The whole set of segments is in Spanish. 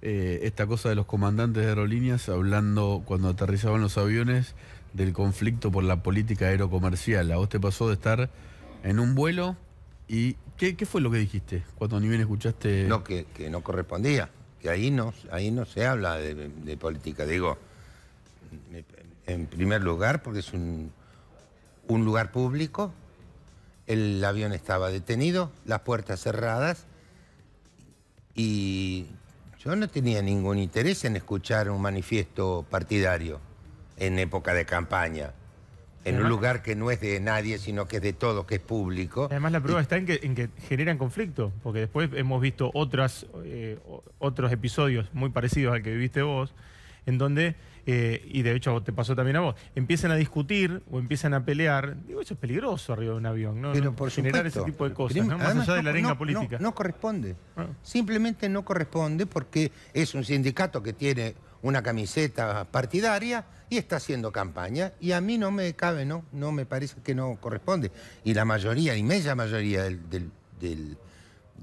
Eh, esta cosa de los comandantes de aerolíneas hablando cuando aterrizaban los aviones del conflicto por la política aerocomercial. A vos te pasó de estar en un vuelo y ¿qué, fue lo que dijiste cuando ni bien escuchaste? No, que, no correspondía, que ahí no, ahí no se habla de, política. Digo, en primer lugar, porque es un lugar público, el avión estaba detenido, las puertas cerradas y yo no tenía ningún interés en escuchar un manifiesto partidario en época de campaña en un lugar que no es de nadie, sino que es de todos, que es público. Además, la prueba está en que, en que, generan conflicto, porque después hemos visto otras, eh, otros episodios muy parecidos al que viviste vos, en donde, eh, y de hecho te pasó también a vos, empiezan a discutir o empiezan a pelear. Digo, eso es peligroso arriba de un avión, ¿no? Generar ese tipo de cosas, más allá de la arena política. No, corresponde. Ah. Simplemente no corresponde porque es un sindicato que tiene una camiseta partidaria y está haciendo campaña. Y a mí no me cabe, no, no me parece que no corresponde. Y la mayoría, y media mayoría del,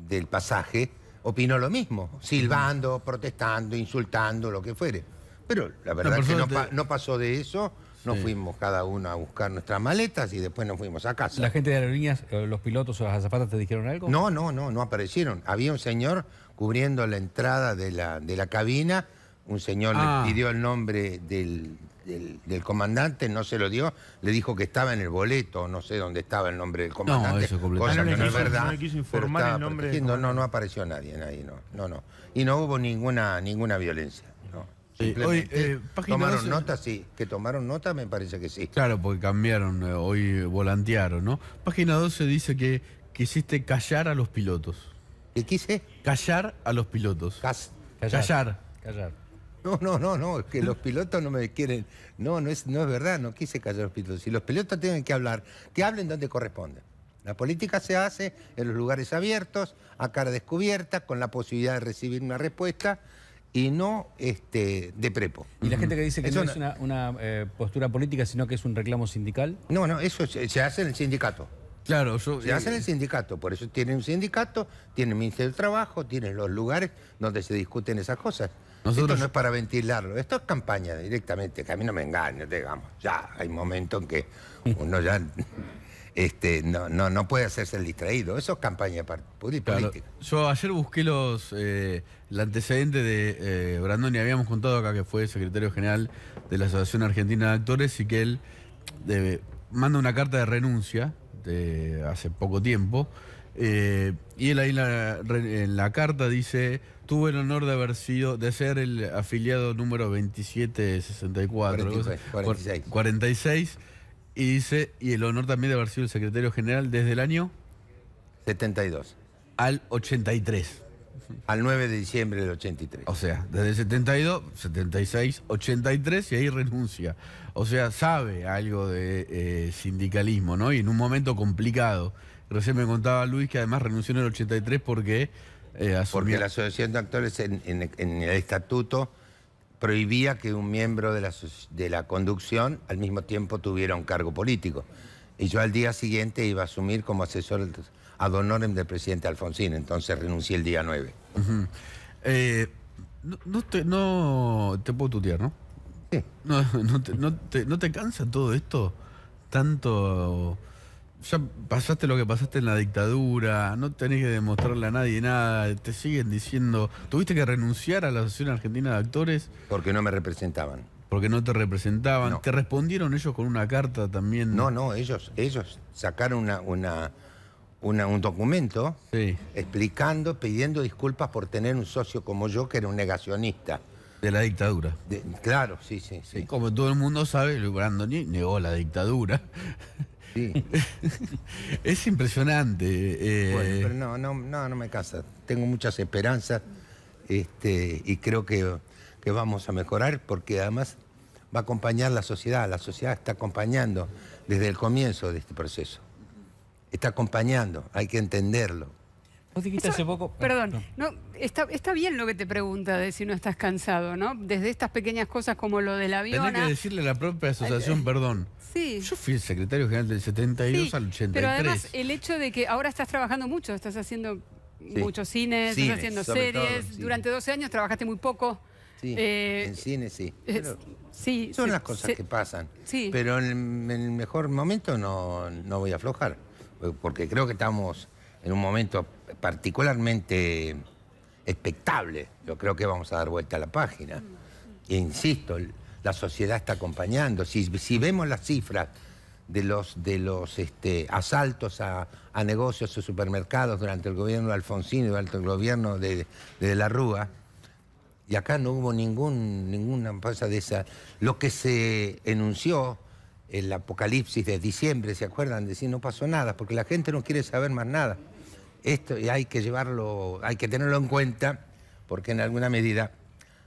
del pasaje opinó lo mismo, silbando, protestando, insultando, lo que fuere. Pero la verdad es que no, pasó de eso. Nos fuimos cada uno a buscar nuestras maletas y después nos fuimos a casa. ¿La gente de aerolíneas, eh, los pilotos o las azafatas te dijeron algo? No, no, no, no aparecieron. Había un señor cubriendo la entrada de la, de la cabina. Un señor le ah. pidió el nombre del, del, comandante, no se lo dio. Le dijo que estaba en el boleto, no sé dónde estaba el nombre del comandante. No, eso es completamente no verdad. quiso informar el nombre. no, no apareció nadie, nadie, no. No, no. Y no hubo ninguna, ninguna violencia hoy, eh, ¿Tomaron nota? Sí. ¿Que tomaron nota? Me parece que sí. Claro, porque cambiaron, eh, hoy volantearon, ¿no? Página 12 dice que quisiste callar a los pilotos. ¿Qué quise? Callar a los pilotos. callar. callar. No, no, no, no, es que los pilotos no me quieren. No, no es, no es verdad, no quise callar a los pilotos. Si los pilotos tienen que hablar, que hablen donde corresponde. La política se hace en los lugares abiertos, a cara descubierta, con la posibilidad de recibir una respuesta y no este, de prepo. ¿Y la gente que dice que no, es una, eh, postura política, sino que es un reclamo sindical? No, no, eso se, hace en el sindicato. Claro, yo, se hace en eh, el sindicato, por eso tienen un sindicato, tienen el Ministerio del Trabajo, tienen los lugares donde se discuten esas cosas. Esto no es para ventilarlo, esto es campaña directamente, que a mí no me engaño, digamos. Ya hay momentos en que uno ya este, no, no, no puede hacerse el distraído. Eso es campaña política. Yo ayer busqué los eh, el antecedente de eh, y habíamos contado acá que fue secretario general de la Asociación Argentina de Actores y que él eh, manda una carta de renuncia de hace poco tiempo. Eh, y él ahí en la, carta dice, tuve el honor de haber sido, de ser el afiliado número 2764, 46 y dice, y el honor también de haber sido el secretario general desde el año 72. Al 83. Al 9 de diciembre del 83. O sea, desde el 72, 76, 83 y ahí renuncia. O sea, sabe algo de eh, sindicalismo, ¿no? Y en un momento complicado. Recién me contaba Luis que además renunció en el 83 porque... Eh, asumió... Porque la Asociación de Actores en, en el estatuto prohibía que un miembro de la, de la conducción al mismo tiempo tuviera un cargo político. Y yo al día siguiente iba a asumir como asesor ad honorem del presidente Alfonsín, entonces renuncié el día 9. Eh, no, te, puedo tutear, ¿no? Sí. No, te, ¿No te cansa todo esto? Tanto ya pasaste lo que pasaste en la dictadura, no tenés que demostrarle a nadie nada, te siguen diciendo, tuviste que renunciar a la Asociación Argentina de Actores. Porque no me representaban. Porque no te representaban. ¿Te respondieron ellos con una carta también? No, no, ellos, ellos sacaron una, un documento explicando, pidiendo disculpas por tener un socio como yo que era un negacionista. De la dictadura. claro, sí, sí, sí. como todo el mundo sabe, Luis Brandoni negó la dictadura. Sí. es impresionante. Eh. Bueno, pero no, no, no, me casa. Tengo muchas esperanzas este, y creo que, que vamos a mejorar porque además va a acompañar la sociedad. La sociedad está acompañando desde el comienzo de este proceso. Está acompañando, hay que entenderlo hace poco... Ah, perdón, está, bien lo que te pregunta de si no estás cansado, ¿no? Desde estas pequeñas cosas como lo de la avión. Tendría que decirle a la propia asociación, eh, perdón. Sí. Yo fui el secretario general del 72 al 83. Pero además el hecho de que ahora estás trabajando mucho, estás haciendo muchos cines, estás haciendo series, durante 12 años trabajaste muy poco. Sí, eh, en cine sí. son las cosas que pasan. Sí. Pero en el, mejor momento no, no voy a aflojar, porque creo que estamos en un momento particularmente expectable. Yo creo que vamos a dar vuelta a la página. E insisto, la sociedad está acompañando. Si, vemos las cifras de los, de los este, asaltos a, negocios o supermercados durante el gobierno de Alfonsín y durante el gobierno de, de, la Rúa, y acá no hubo ningún, ninguna cosa de esa. Lo que se enunció el apocalipsis de diciembre, ¿se acuerdan? Decir, no pasó nada, porque la gente no quiere saber más nada. Esto hay que llevarlo, hay que tenerlo en cuenta, porque en alguna medida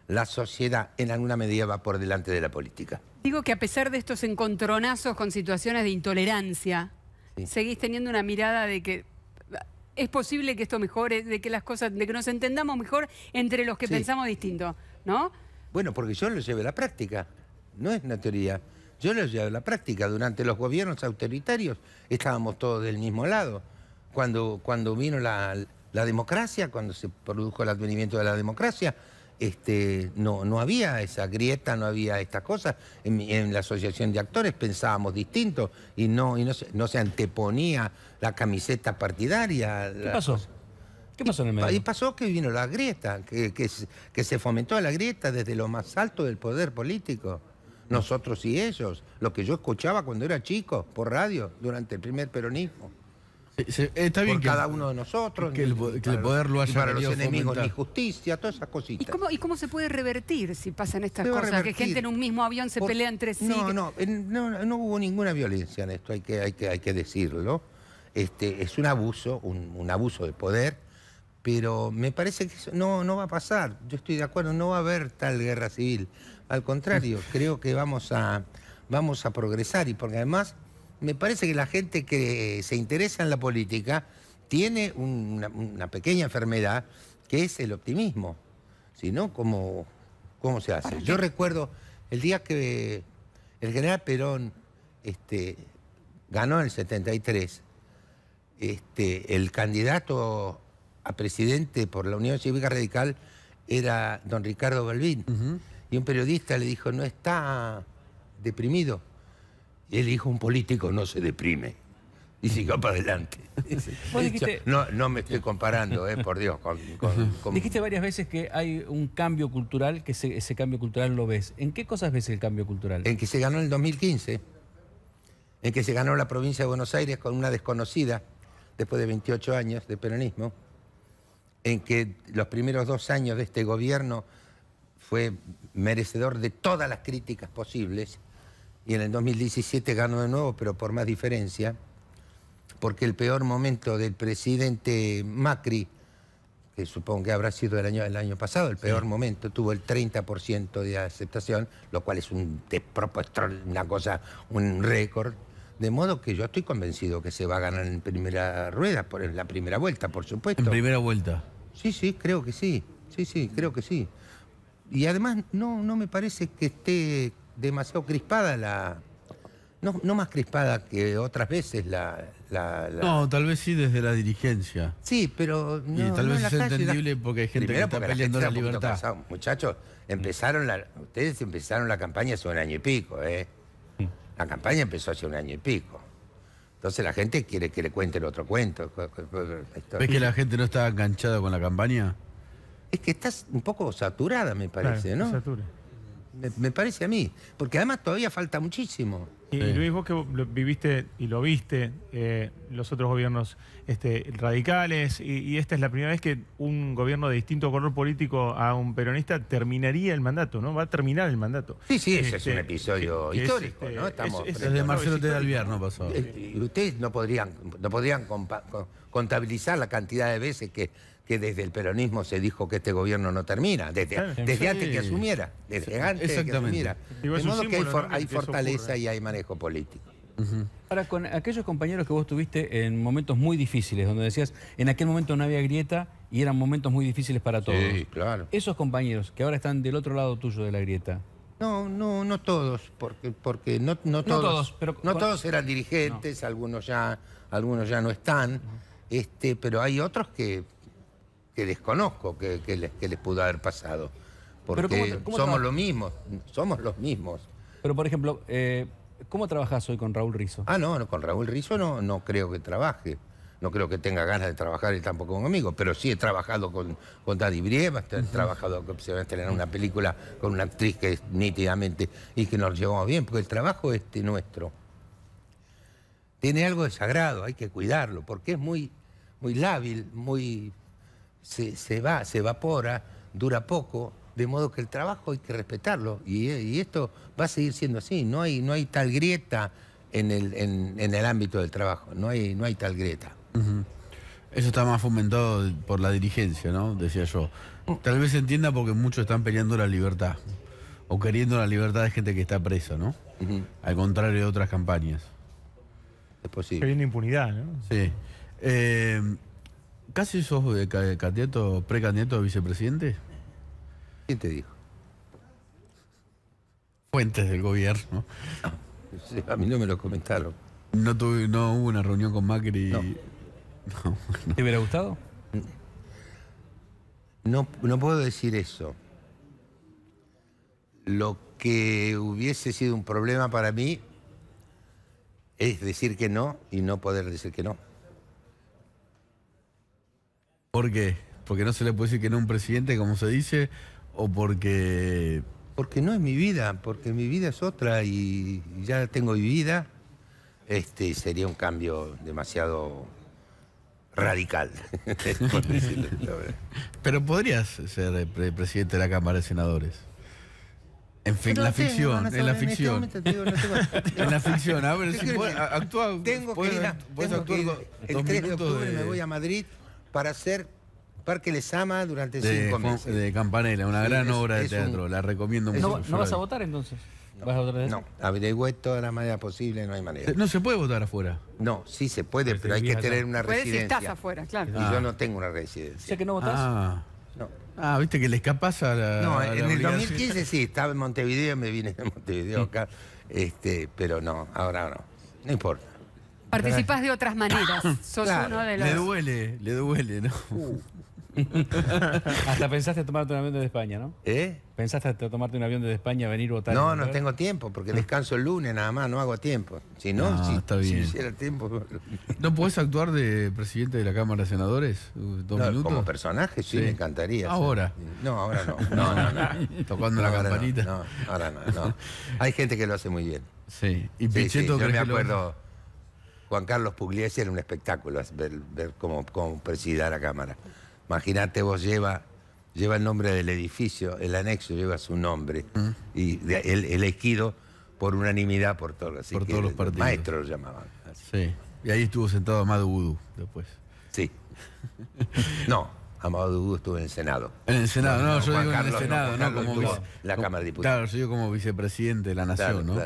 la sociedad en alguna medida va por delante de la política. Digo que a pesar de estos encontronazos con situaciones de intolerancia, seguís teniendo una mirada de que es posible que esto mejore, de que las cosas, de que nos entendamos mejor entre los que pensamos distinto, ¿no? Bueno, porque yo lo llevo a la práctica, no es una teoría. Yo lo he llevado a la práctica. Durante los gobiernos autoritarios estábamos todos del mismo lado. Cuando, cuando vino la, democracia, cuando se produjo el advenimiento de la democracia, este, no, no había esa grieta, no había estas cosas. En, la asociación de actores pensábamos distinto y no, y no, se, anteponía la camiseta partidaria. ¿Qué pasó? ¿Qué pasó en el medio? Y pasó que vino la grieta, que, que se fomentó la grieta desde lo más alto del poder político nosotros y ellos, lo que yo escuchaba cuando era chico por radio durante el primer peronismo. está bien que cada uno de nosotros. Que el, que poder lo haya Para los enemigos, ni justicia, todas esas cositas. ¿Y cómo, se puede revertir si pasan estas cosas? Que gente en un mismo avión se pelea entre sí. No, no, no, no, hubo ninguna violencia en esto, hay que, hay que, hay que decirlo. Este, es un abuso, un abuso de poder pero me parece que eso no, no va a pasar. Yo estoy de acuerdo, no va a haber tal guerra civil. Al contrario, creo que vamos a, vamos a progresar y porque además me parece que la gente que se interesa en la política tiene una, pequeña enfermedad que es el optimismo. Si no, ¿cómo, se hace? Yo recuerdo el día que el general Perón este, ganó en el 73, este, el candidato a presidente por la Unión Cívica Radical era don Ricardo Balbín. Y un periodista le dijo, no está deprimido. Y él dijo, un político no se deprime. Y siga para adelante. no, me estoy comparando, eh, por Dios. Dijiste varias veces que hay un cambio cultural, que ese cambio cultural lo ves. ¿En qué cosas ves el cambio cultural? En que se ganó en el 2015, en que se ganó la provincia de Buenos Aires con una desconocida, después de 28 años de peronismo, en que los primeros dos años de este gobierno fue merecedor de todas las críticas posibles y en el 2017 ganó de nuevo, pero por más diferencia, porque el peor momento del presidente Macri, que supongo que habrá sido el año, el año pasado, el peor momento, tuvo el 30% de aceptación, lo cual es un una cosa, un récord. De modo que yo estoy convencido que se va a ganar en primera rueda, por, en la primera vuelta, por supuesto. En primera vuelta. Sí, sí, creo que sí. Sí, sí, creo que sí. Y además no, no me parece que esté demasiado crispada la... No, más crispada que otras veces la, No, tal vez sí desde la dirigencia. Sí, pero... No, y tal vez es entendible porque hay gente que está peleando la, libertad. Muchachos, empezaron la... ustedes empezaron la campaña hace un año y pico, ¿eh? La campaña empezó hace un año y pico. Entonces la gente quiere que le cuente el otro cuento. ¿Ves que la gente no está enganchada con la campaña? Es que estás un poco saturada, me parece, ¿no? Me, me parece a mí, porque además todavía falta muchísimo. Y, Luis, vos que viviste y lo viste, eh, los otros gobiernos este, radicales, y, esta es la primera vez que un gobierno de distinto color político a un peronista terminaría el mandato, ¿no? Va a terminar el mandato. Sí, sí, ese es un episodio histórico, ¿no? Estamos es, Marcelo T. Alviar no pasó. Eh, ustedes no podrían, no podrían contabilizar la cantidad de veces que, que desde el peronismo se dijo que este gobierno no termina, desde, antes que asumiera, desde antes que asumiera. de modo que hay, fortaleza y hay manejo político. Ahora, con aquellos compañeros que vos tuviste en momentos muy difíciles, donde decías, en aquel momento no había grieta y eran momentos muy difíciles para todos. Sí, claro. Esos compañeros que ahora están del otro lado tuyo de la grieta, no, no, no todos, porque, porque no, no todos, no todos, pero, no todos eran dirigentes, algunos ya, algunos ya no están. Este, pero hay otros que, desconozco que, que, les, pudo haber pasado. Porque somos los mismos, somos los mismos. Pero por ejemplo, eh, ¿cómo trabajas hoy con Raúl Rizzo? Ah, no, no con Raúl Rizzo no, no creo que trabaje. No creo que tenga ganas de trabajar él tampoco conmigo, pero sí he trabajado con, con Daddy Brieva, he trabajado, se va a estrenar una película con una actriz que es nítidamente y que nos llevamos bien, porque el trabajo este nuestro tiene algo de sagrado, hay que cuidarlo, porque es muy muy lábil, muy se, se, va, se evapora, dura poco, de modo que el trabajo hay que respetarlo y, eh, esto va a seguir siendo así, no hay, no hay tal grieta en el, en, el ámbito del trabajo, no hay, no hay tal grieta. Eso está más fomentado por la dirigencia, ¿no? Decía yo. Tal vez se entienda porque muchos están peleando la libertad o queriendo la libertad de gente que está presa, ¿no? Al contrario de otras campañas. Es posible. hay impunidad, Sí. Em, ¿Casi sos de candidato, precandidato a vicepresidente? ¿Quién te dijo? Fuentes del gobierno. a mí no me lo comentaron. ¿No, tuve, no hubo una reunión con Macri? ¿Te hubiera gustado? No, no puedo decir eso. Lo que hubiese sido un problema para mí es decir que no y no poder decir que no. ¿Por qué? ¿Porque no se le puede decir que no es un presidente, como se dice? ¿O porque...? Porque no es mi vida, porque mi vida es otra y ya tengo vivida. Este sería un cambio demasiado radical. Pero podrías ser presidente de la Cámara de Senadores. En fin, la ficción, en la este ficción. En la ficción, a ver, actúa, tengo que ir a, el 3 me voy a Madrid para hacer Parque Les Ama durante cinco meses. De campanela, una gran obra de teatro, la recomiendo mucho. ¿No, vas a votar entonces? No, ¿Vas a votar no, averigüé todas las maneras posible no hay manera. Eh, ¿No se puede votar afuera? No, sí se puede, pues pero, hay que tener una Puedes residencia. estás afuera, claro. Y yo ah. no tengo una residencia. ¿O que no votás? Ah. ah viste que le escapas a la. No, en el 2015 sí, estaba en Montevideo, me vine de Montevideo mm. acá, este, pero no, ahora no. No importa. Participás de otras maneras. Sos uno de los. Le duele, le duele, ¿no? Uh. Hasta pensaste tomarte un avión desde España, ¿no? ¿Eh? Pensaste tomarte un avión de España, a venir votar. No, no tengo tiempo, porque descanso el lunes nada más, no hago tiempo. Si no, ah, si, hiciera tiempo. ¿No podés actuar de presidente de la Cámara de Senadores? Uh, como personaje, sí, me encantaría. Ahora. No, ahora no. No, no, no. Tocando la Ahora no, ahora no, no. Hay gente que lo hace muy bien. Sí. Y Sí, sí, yo me acuerdo Juan Carlos Pugliese era un espectáculo ver, ver cómo, cómo la cámara. Imagínate, vos lleva, lleva el nombre del edificio, el anexo lleva su nombre, y el, elegido por unanimidad por todos, los partidos. Maestro lo llamaban. Sí. Y ahí estuvo sentado Amado después. Sí. no, Amado estuvo en el Senado. En el Senado, no, yo digo en el Senado, no, como la Cámara de Diputados. Claro, yo como vicepresidente de la Nación, ¿no?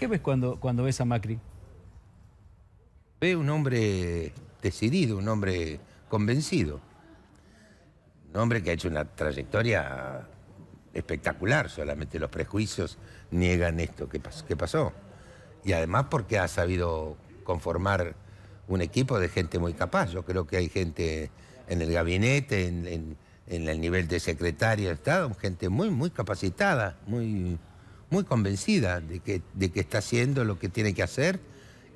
¿Qué ves cuando, cuando ves a Macri? ve un hombre decidido, un hombre convencido. Un hombre que ha hecho una trayectoria espectacular, solamente los prejuicios niegan esto que, pasó. Y además porque ha sabido conformar un equipo de gente muy capaz. Yo creo que hay gente en el gabinete, en, el nivel de secretario de Estado, gente muy, muy capacitada, muy, muy convencida de que, de que está haciendo lo que tiene que hacer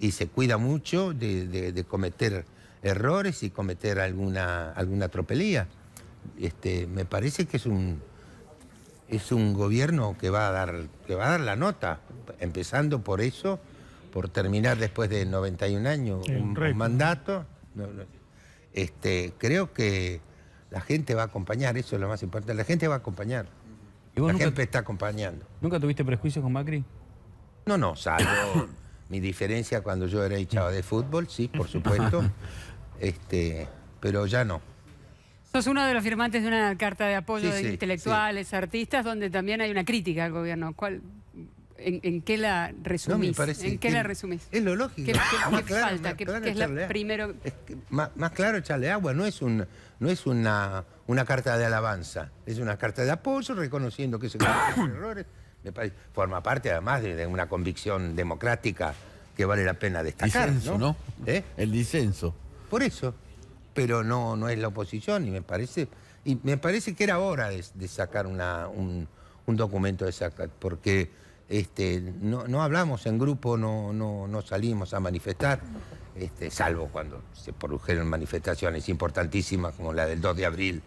y se cuida mucho de, cometer errores y cometer alguna, alguna tropelía. Este, me parece que es un, es un gobierno que va, a dar, que va a dar la nota, empezando por eso, por terminar después de 91 años un, mandato. Este, creo que la gente va a acompañar, eso es lo más importante, la gente va a acompañar. la gente está acompañando. ¿Nunca tuviste prejuicios con Macri? No, no, salvo Mi diferencia cuando yo era echado de fútbol, sí, por supuesto. este, pero ya no. Sos uno de los firmantes de una carta de apoyo de intelectuales, artistas, donde también hay una crítica al gobierno. ¿Cuál, en, qué la resumís? ¿En qué la resumís? Es lo lógico. ¿Qué, más claro, falta? Más primero? más, claro echarle agua. No es, un, no es una, una carta de alabanza. Es una carta de apoyo reconociendo que se cometen errores forma parte además de, una convicción democrática que vale la pena destacar. Disenso, ¿no? ¿Eh? El disenso. Por eso. Pero no, no es la oposición y me parece, y me parece que era hora de, sacar una, un, documento de sacar porque este, no, hablamos en grupo, no, no, no salimos a manifestar, este, salvo cuando se produjeron manifestaciones importantísimas como la del 2 de abril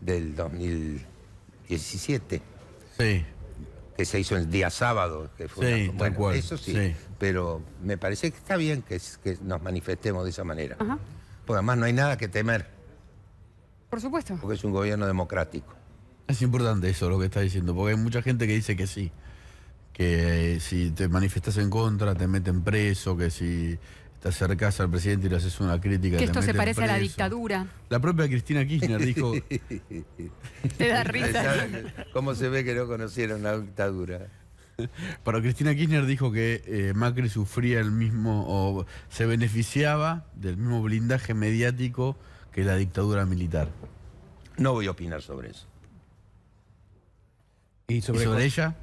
del 2017. Sí que se hizo el día sábado. Que fue eso sí, Pero me parece que está bien que, nos manifestemos de esa manera. Porque además no hay nada que temer. Por supuesto. Porque es un gobierno democrático. Es importante eso lo que está diciendo, porque hay mucha gente que dice que sí. Que si te manifestas en contra te meten preso, que si te acercás al presidente y le haces una crítica. Que esto se parece a la dictadura. La propia Cristina Kirchner dijo... te da risa. ¿Cómo se ve que no conocieron la dictadura? Pero Cristina Kirchner dijo que eh, Macri sufría el mismo, o se beneficiaba del mismo blindaje mediático que la dictadura militar. No voy a opinar sobre eso. ¿Y sobre, ella?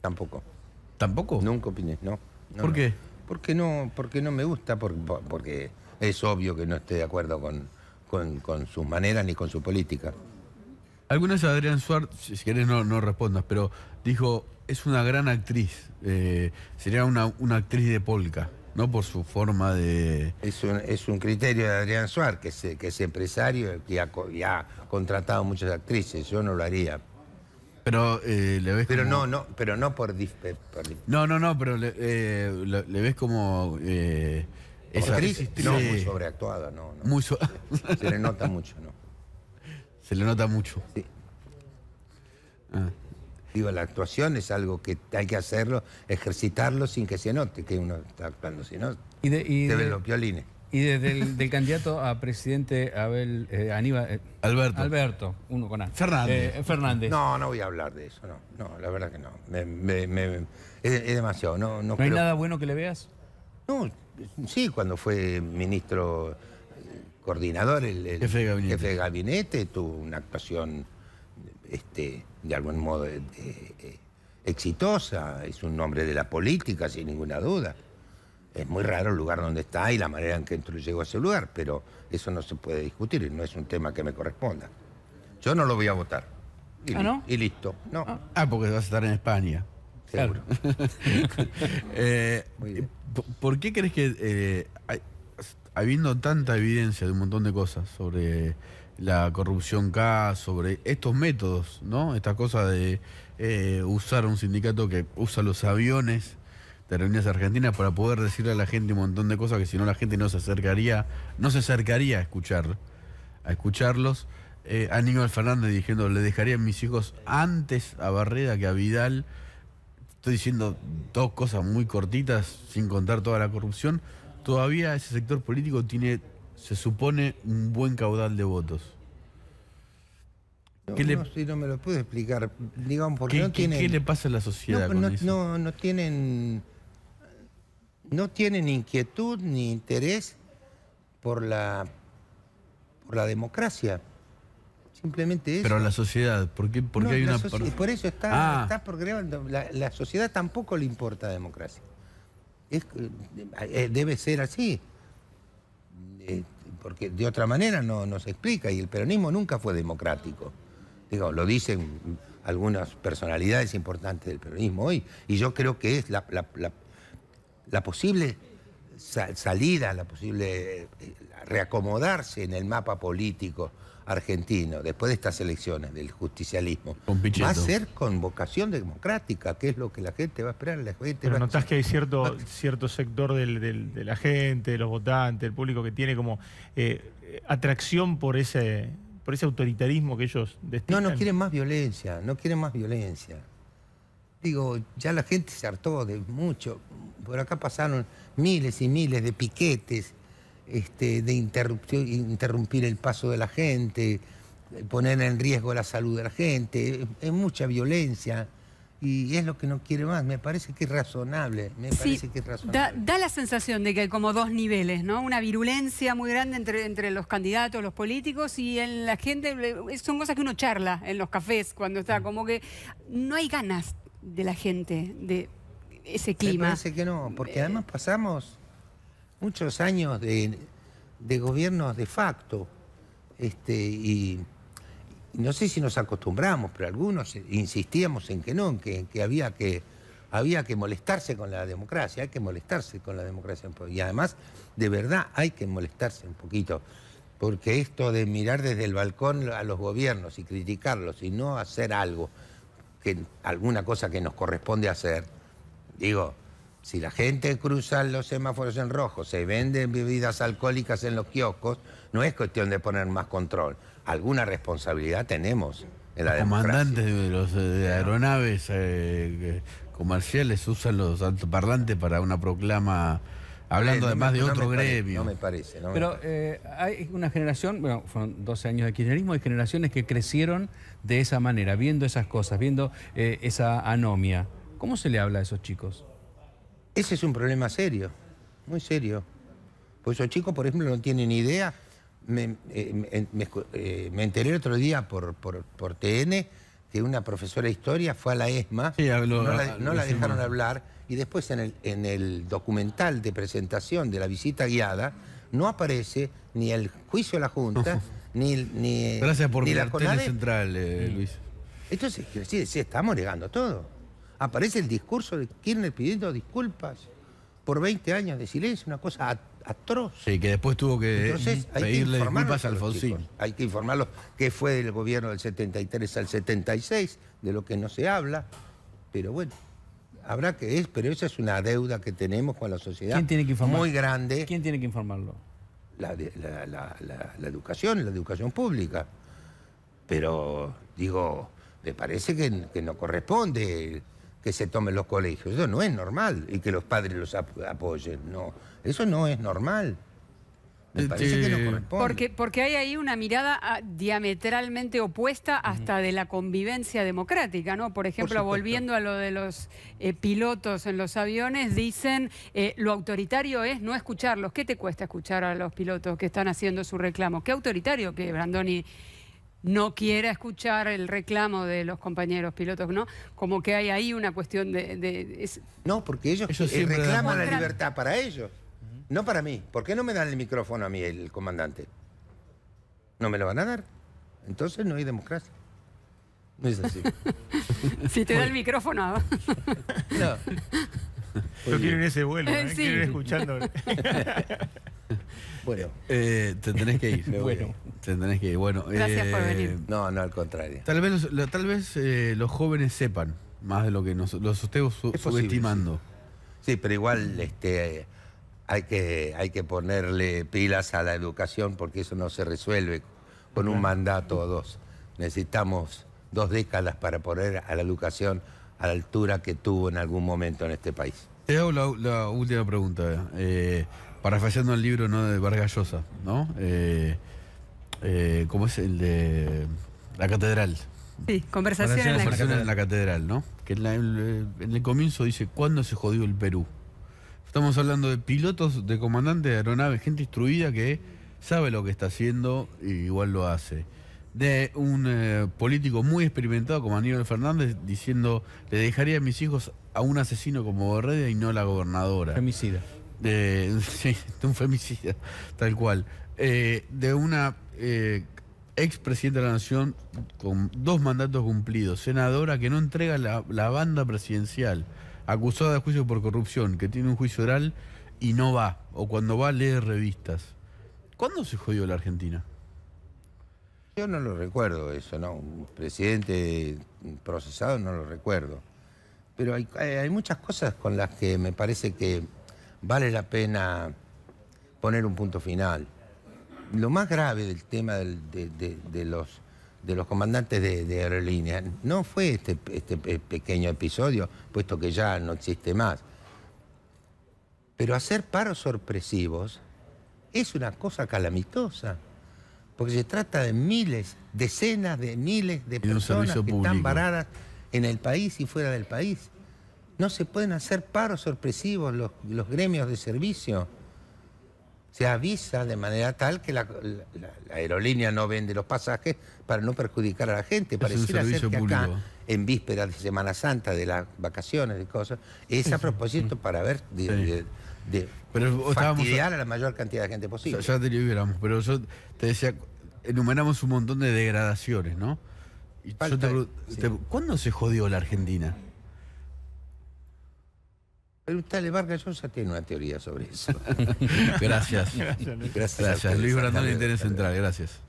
Tampoco. ¿Tampoco? Nunca opiné, no. ¿Por qué? Porque no, porque no me gusta, porque, es obvio que no esté de acuerdo con, con, con sus maneras ni con su política. Algunas Adrián Suárez, si querés no, no respondas, pero dijo, es una gran actriz, eh, sería una, una, actriz de polka, ¿no? Por su forma de... Es un, es un criterio de Adrián Suárez, que es, que es empresario y y ha contratado muchas actrices, yo no lo haría. Pero eh, le ves pero no, no, pero no por, dif, eh, No, no, no, pero le, eh, ves como eh, esa crisis. No, muy sobreactuada, no. se, le nota mucho, ¿no? Se le nota mucho. Sí. Ah. Digo, la actuación es algo que hay que hacerlo, ejercitarlo sin que se note que uno está actuando, si ¿Y de, y de... los violines. Y desde el candidato a presidente Abel eh, Aníbal... Eh, Alberto. Alberto, uno con A. Eh, Fernández. No, no voy a hablar de eso, no. No, la verdad que no. es, demasiado. ¿No, no, hay nada bueno que le veas? No, sí, cuando fue ministro coordinador, el, jefe, de gabinete. tuvo una actuación este, de algún modo exitosa. Es un nombre de la política, sin ninguna duda es muy raro el lugar donde está y la manera en que llegó a ese lugar, pero eso no se puede discutir y no es un tema que me corresponda. Yo no lo voy a votar. Y, ¿Ah, no? y listo. No. Ah. ah, porque vas a estar en España. Seguro. Eh, ¿Por qué crees que, eh, hay, habiendo tanta evidencia de un montón de cosas sobre la corrupción K, sobre estos métodos, ¿no? Esta cosa de eh, usar un sindicato que usa los aviones ...de reuniones para poder decirle a la gente un montón de cosas que si no la gente no se acercaría, no se acercaría a escuchar, a escucharlos. Eh, a Aníbal Fernández diciendo, le dejaría a mis hijos antes a Barreda que a Vidal. Estoy diciendo dos cosas muy cortitas, sin contar toda la corrupción. Todavía ese sector político tiene, se supone, un buen caudal de votos. no, le... me lo puedo explicar. Digamos, ¿Qué, le pasa a la sociedad? no, no tienen no tienen inquietud ni interés por la, por la democracia. Simplemente eso. Pero la sociedad, ¿por qué, por hay una... Por... por eso está, ah. progresando. La, la, sociedad tampoco le importa la democracia. Eh, debe ser así. Eh, porque de otra manera no, nos se explica. Y el peronismo nunca fue democrático. Digo, lo dicen algunas personalidades importantes del peronismo hoy. Y yo creo que es la, la la posible salida, la posible eh, reacomodarse en el mapa político argentino después de estas elecciones del justicialismo va a ser con vocación democrática, que es lo que la gente va a esperar. La gente Pero notas que hay cierto, ah. cierto sector de la gente, de los votantes, del público que tiene como eh, eh, atracción por ese, por ese autoritarismo que ellos destinan. No, no quieren más violencia, no quieren más violencia digo, ya la gente se hartó de mucho. Por acá pasaron miles y miles de piquetes, este, de interrumpir el paso de la gente, poner en riesgo la salud de la gente, es mucha violencia. Y es lo que no quiere más, me parece que es razonable, me parece que razonable. Da, la sensación de que hay como dos niveles, ¿no? Una virulencia muy grande entre, entre los candidatos, los políticos y en la gente, son cosas que uno charla en los cafés cuando está, mm. como que no hay ganas de la gente, de ese clima. Me parece que no, porque eh, además pasamos muchos años de, de gobiernos de facto. Este, y no sé si nos acostumbramos, pero algunos insistíamos en que no, en que, que, había que había que molestarse con la democracia, hay que molestarse con la democracia. Y además, de verdad, hay que molestarse un poquito, porque esto de mirar desde el balcón a los gobiernos y criticarlos y no hacer algo, alguna cosa que nos corresponde hacer. Digo, si la gente cruza los semáforos en rojo, se venden bebidas alcohólicas en los kioscos, no es cuestión de poner más control. Alguna responsabilidad tenemos en la los comandantes de los eh, aeronaves eh, comerciales usan los altoparlantes para una proclama Hablando eh, además de otro gremio. no me parece. Pero eh, hay una generación, bueno, fueron 12 años de kirchnerismo, hay generaciones que crecieron de esa manera, viendo esas cosas, viendo eh, esa anomia. ¿Cómo se le habla a esos chicos? Ese es un problema serio, muy serio. Pues esos chicos, por ejemplo, no tienen ni idea. Me, enteré el otro día por, por, por TN que una profesora de historia fue a la ESMA, sí, habló, no, la, dejaron hablar, y después en el, en el documental de presentación de la visita guiada no aparece ni el juicio de la Junta, ni, ni, Gracias por la central, eh, Luis. Entonces, sí, sí, estamos negando todo. Aparece el discurso de Kirchner pidiendo disculpas por 20 años de silencio, una cosa atroz. Sí, que después tuvo que pedirle disculpas a Alfonsín. Hay que informarlo, qué fue el gobierno del 73 al 76, de lo que no se habla, pero bueno. Habrá que es, pero esa es una deuda que tenemos con la sociedad. Muy grande. ¿Quién tiene que informarlo? La, la, la, educación, la educación pública. Pero, digo, me parece que no corresponde que se tomen los colegios. Eso no es normal y que los padres los apoyen. No, eso no es normal. Me este, parece que no corresponde. Porque, porque hay ahí una mirada ah, diametralmente opuesta hasta de la convivencia democrática, ¿no? Por ejemplo, volviendo a lo de los eh, pilotos en los aviones, dicen eh, lo autoritario es no escucharlos. ¿Qué te cuesta escuchar a los pilotos que están haciendo su reclamo? Qué autoritario que Brandoni no quiera escuchar el reclamo de los compañeros pilotos, ¿no? Como que hay ahí una cuestión de... No, porque ellos, eh, reclaman la libertad para ellos, no para mí. ¿Por qué no me dan el micrófono a mí, el comandante? No me lo van a dar. Entonces no hay democracia. No es así. si te da el micrófono... no. Yo quiero ese vuelo, ¿eh? ¿eh? sí. Bueno. Eh, te tenés que ir. bueno. Te tenés que ir. Bueno, Gracias por eh, venir. No, no, al contrario. Tal vez, tal vez eh, los jóvenes sepan más de lo que nos, los ustedes subestimando. Sí. pero igual este, hay, que, hay que ponerle pilas a la educación porque eso no se resuelve con un mandato o dos. Necesitamos dos décadas para poner a la educación a la altura que tuvo en algún momento en este país. Te hago la, última pregunta. Eh, parafraseando el libro ¿no? de Vargas Llosa, ¿no? Eh, eh, como es el de la catedral? Sí, conversación, en la, catedral, ¿no? Que en, el comienzo dice, ¿cuándo se jodió el Perú? Estamos hablando de pilotos, de comandantes de aeronaves, gente instruida que sabe lo que está haciendo y igual lo hace. De un eh, político muy experimentado como Aníbal Fernández diciendo, le dejaría a mis hijos a un asesino como Borrella y no a la gobernadora. Femicida. de, un femicida, tal cual, eh, de una eh, expresidenta de la Nación con dos mandatos cumplidos, senadora que no entrega la, banda presidencial, acusada de juicio por corrupción, que tiene un juicio oral y no va, o cuando va lee revistas. ¿Cuándo se jodió la Argentina? Yo no lo recuerdo eso, ¿no? Un presidente procesado no lo recuerdo. Pero hay muchas cosas con las que me parece que vale la pena poner un punto final. Lo más grave del tema de, los, de los comandantes de, aerolíneas no fue este, este pequeño episodio, puesto que ya no existe más. Pero hacer paros sorpresivos es una cosa calamitosa, porque se trata de miles, decenas de miles de personas que están varadas en el país y fuera del país. No se pueden hacer paros sorpresivos los, gremios de servicio. Se avisa de manera tal que la, aerolínea no vende los pasajes para no perjudicar a la gente. para Pareciera ser que acá, en vísperas de Semana Santa, de las vacaciones y cosas, es a propósito para ver de, pero a la mayor cantidad de gente posible. Ya, te liberamos, pero yo te decía, enumeramos un montón de degradaciones, ¿no? ¿Cuándo se jodió la Argentina? Pero usted le Vargas tengo tiene una teoría sobre eso. gracias. Gracias, gracias. Luis Brandoni Interés Central, gracias.